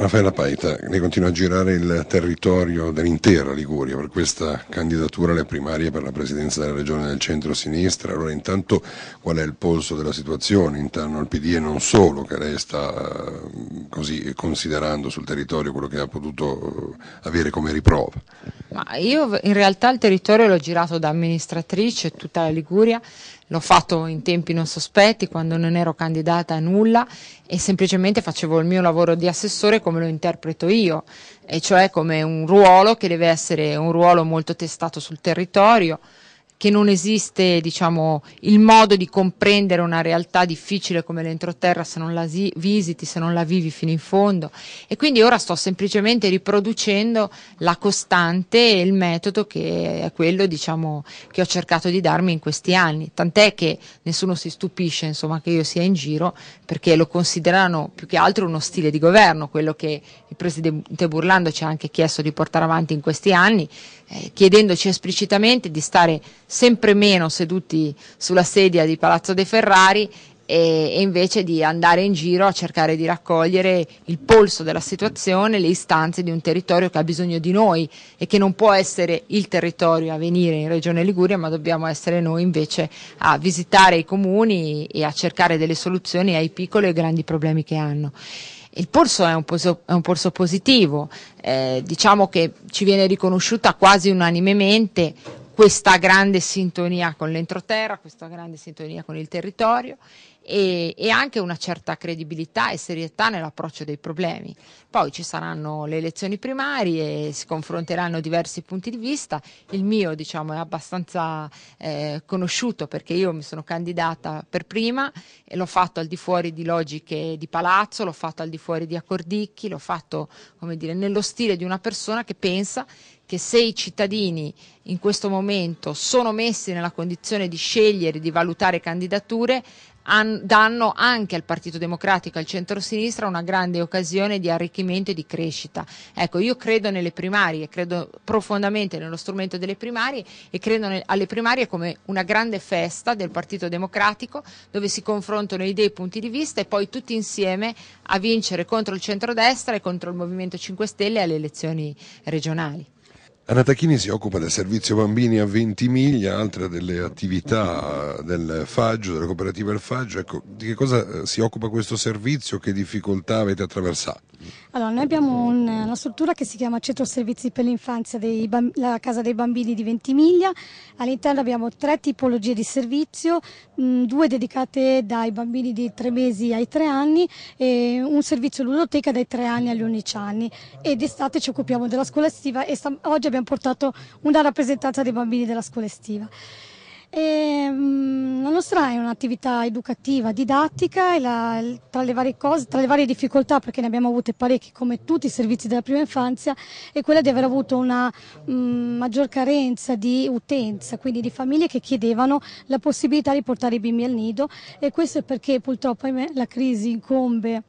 Raffaella Paita, lei continua a girare il territorio dell'intera Liguria per questa candidatura alle primarie per la presidenza della regione del centro-sinistra. Allora intanto qual è il polso della situazione interno al PD e non solo che lei sta eh, così considerando sul territorio quello che ha potuto eh, avere come riprova? Ma io in realtà il territorio l'ho girato da amministratrice, tutta la Liguria, l'ho fatto in tempi non sospetti, quando non ero candidata a nulla e semplicemente facevo il mio lavoro di assessore come lo interpreto io, e cioè come un ruolo che deve essere un ruolo molto testato sul territorio che non esiste diciamo, il modo di comprendere una realtà difficile come l'entroterra se non la visiti, se non la vivi fino in fondo. E quindi ora sto semplicemente riproducendo la costante e il metodo che è quello diciamo, che ho cercato di darmi in questi anni. Tant'è che nessuno si stupisce insomma, che io sia in giro perché lo considerano più che altro uno stile di governo, quello che il presidente Burlando ci ha anche chiesto di portare avanti in questi anni, eh, chiedendoci esplicitamente di stare sempre meno seduti sulla sedia di Palazzo De Ferrari e, invece di andare in giro a cercare di raccogliere il polso della situazione, le istanze di un territorio che ha bisogno di noi e che non può essere il territorio a venire in Regione Liguria, ma dobbiamo essere noi invece a visitare i comuni e a cercare delle soluzioni ai piccoli e grandi problemi che hanno. Il polso è un polso, è un polso positivo, eh, diciamo che ci viene riconosciuta quasi unanimemente questa grande sintonia con l'entroterra, questa grande sintonia con il territorio e, e anche una certa credibilità e serietà nell'approccio dei problemi. Poi ci saranno le elezioni primarie, si confronteranno diversi punti di vista, il mio diciamo, è abbastanza eh, conosciuto perché io mi sono candidata per prima e l'ho fatto al di fuori di logiche di palazzo, l'ho fatto al di fuori di accordicchi, l'ho fatto dire, nello stile di una persona che pensa che se i cittadini in questo momento sono messi nella condizione di scegliere, di valutare candidature, an- danno anche al Partito Democratico e al centrosinistra una grande occasione di arricchimento e di crescita. Ecco, io credo nelle primarie, credo profondamente nello strumento delle primarie e credo ne- alle primarie come una grande festa del Partito Democratico dove si confrontano idee e punti di vista e poi tutti insieme a vincere contro il centrodestra e contro il Movimento 5 Stelle alle elezioni regionali. Anatachini si occupa del servizio bambini a Ventimiglia, altra delle attività del Faggio, della cooperativa del Faggio. Ecco, di che cosa eh, si occupa questo servizio? Che difficoltà avete attraversato? Allora, noi abbiamo un, una struttura che si chiama Centro Servizi per l'Infanzia la Casa dei Bambini di Ventimiglia. All'interno abbiamo tre tipologie di servizio, mh, mm, due dedicate dai bambini di tre mesi ai tre anni e un servizio ludoteca dai tre anni agli undici anni. E d'estate ci occupiamo della scuola estiva e oggi abbiamo portato una rappresentanza dei bambini della scuola estiva. E, mh, mm, la nostra è un'attività educativa, didattica e la, tra, le varie cose, tra le varie difficoltà, perché ne abbiamo avute parecchie come tutti i servizi della prima infanzia, è quella di aver avuto una mh, mm, maggior carenza di utenza, quindi di famiglie che chiedevano la possibilità di portare i bimbi al nido e questo è perché purtroppo ahimè, la crisi incombe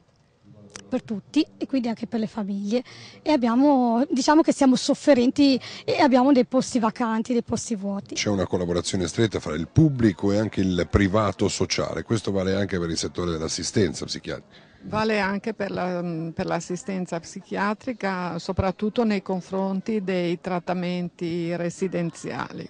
per tutti e quindi anche per le famiglie e abbiamo, diciamo che siamo sofferenti e abbiamo dei posti vacanti, dei posti vuoti. C'è una collaborazione stretta fra il pubblico e anche il privato sociale, questo vale anche per il settore dell'assistenza psichiatrica. Vale anche per, la, per, l'assistenza psichiatrica, soprattutto nei confronti dei trattamenti residenziali.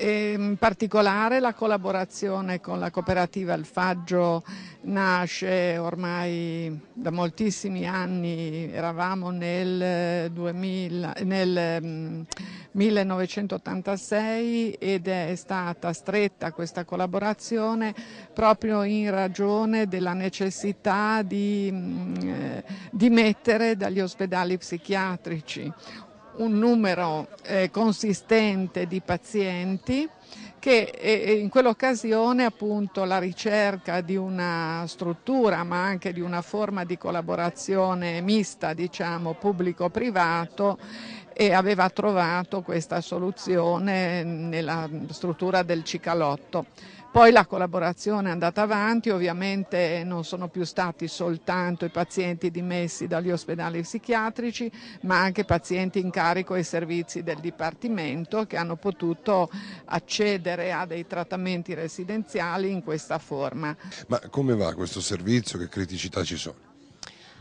E ehm, in particolare la collaborazione con la cooperativa Il Faggio nasce ormai da moltissimi anni, eravamo nel, 2000, eh, nel 1986 mm, ed è stata stretta questa collaborazione proprio in ragione della necessità di, mm, eh, di mettere dagli ospedali psichiatrici un numero eh, consistente di pazienti che eh, eh, in quell'occasione appunto la ricerca di una struttura ma anche di una forma di collaborazione mista diciamo pubblico-privato e aveva trovato questa soluzione nella struttura del Cicalotto. Poi la collaborazione è andata avanti, ovviamente non sono più stati soltanto i pazienti dimessi dagli ospedali psichiatrici, ma anche pazienti in carico ai servizi del Dipartimento che hanno potuto accedere a dei trattamenti residenziali in questa forma. Ma come va questo servizio? Che criticità ci sono?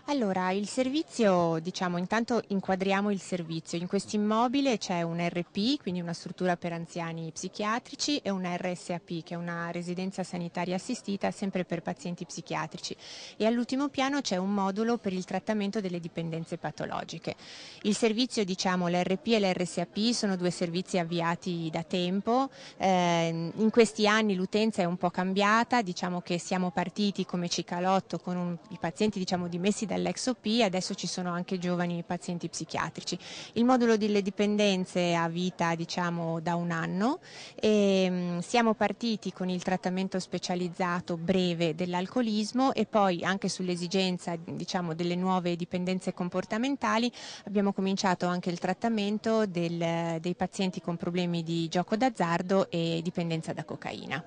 Allora, il servizio, diciamo, intanto inquadriamo il servizio. In questo immobile c'è un RP, quindi una struttura per anziani psichiatrici, e una RSAP, che è una residenza sanitaria assistita sempre per pazienti psichiatrici. E all'ultimo piano c'è un modulo per il trattamento delle dipendenze patologiche. Il servizio, diciamo, l'RP e l'RSAP sono due servizi avviati da tempo. Eh, in questi anni l'utenza è un po' cambiata, diciamo che siamo partiti come Cicalotto con un, i pazienti, diciamo, dimessi da dell'ex-OP e adesso ci sono anche giovani pazienti psichiatrici. Il modulo delle dipendenze ha vita diciamo da un anno e mm, siamo partiti con il trattamento specializzato breve dell'alcolismo e poi anche sull'esigenza diciamo delle nuove dipendenze comportamentali abbiamo cominciato anche il trattamento del, dei pazienti con problemi di gioco d'azzardo e dipendenza da cocaina.